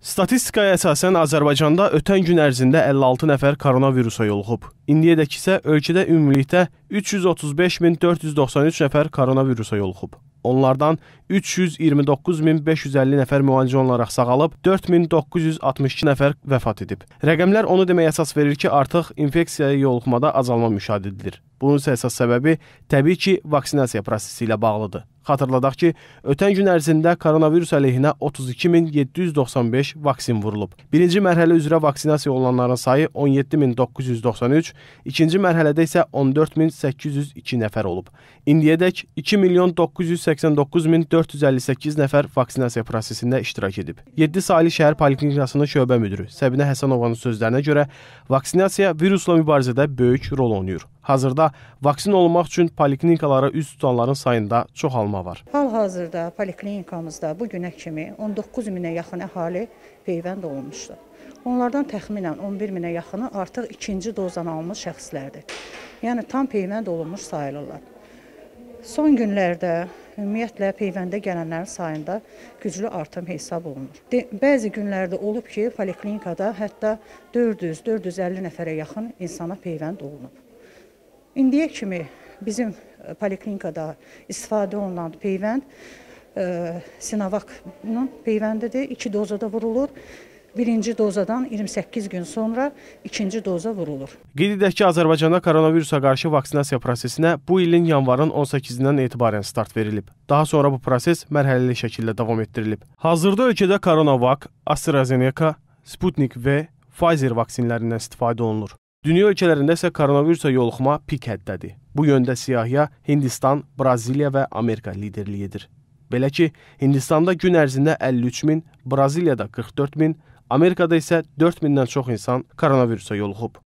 Statistikaya əsasən Azərbaycanda ötən gün ərzində 56 nəfər koronavirusa yoluxub. İndiyədək isə ölkədə ümumilikdə 335493 nəfər koronavirusa yoluxub. Onlardan 329550 nəfər müalicə olaraq sağalıb, 4962 nəfər vəfat edib. Rəqəmlər onu deməyə əsas verir ki, artıq infeksiyaya yoluxmada azalma müşahidə edilir. Bunun isə əsas səbəbi təbii ki, vaksinasiya prosesi ilə bağlıdır. Xatırladaq ki, ötən gün ərzində koronavirus əleyhinə 32795 vaksin vurulub. Birinci mərhələ üzrə vaksinasiya olunanların sayı 17993, ikinci mərhələdə isə 14802 nəfər olub. İndiyədək 2 milyon 989458 nəfər vaksinasiya prosesində iştirak edib. 7 saylı şəhər poliklinikasının şöbə müdürü Səbinə Həsənovanın sözlərinə görə vaksinasiya virusla mübarizədə böyük rol oynayır. Hazırda vaksin olmaq üçün poliklinikalara üz tutanların sayında çoxalma var. Hal-hazırda poliklinikamızda bu günə kimi 19 minə yaxın əhali peyvənd olunmuşdur. Onlardan təxminən 11 minə yaxını artıq ikinci dozdan almış şəxslərdir. Yəni tam peyvənd olunmuş sayılırlar. Son günlərdə ümumiyyətlə peyvəndə gələnlərin sayında güclü artım hesab olunur. De bəzi günlərdə olub ki, poliklinikada hətta 400-450 nəfərə yaxın insana peyvənd olunub. İndiyə kimi bizim e, poliklinikada istifadə olunan peyvənd e, Sinovakın peyvəndidir. İki dozada vurulur. Birinci dozadan 28 gün sonra ikinci doza vurulur. Qeyd edək ki, Azərbaycanda koronavirusa qarşı vaksinasiya prosesinə bu ilin yanvarın 18-dən etibarən start verilib. Daha sonra bu proses mərhələli şəkildə davam etdirilib. Hazırda ölkədə Coronavac, AstraZeneca, Sputnik V, Pfizer vaksinlərindən istifadə olunur. Dünya ölkələrində isə koronavirusa yoluxma pik həddədir. Bu yöndə siyahıya Hindistan, Braziliya və Amerika liderlik edir. Belə ki, Hindistanda gün ərzində 53 min, Braziliyada 44 min, Amerikada isə 4 mindən çox insan koronavirusa yoluxub.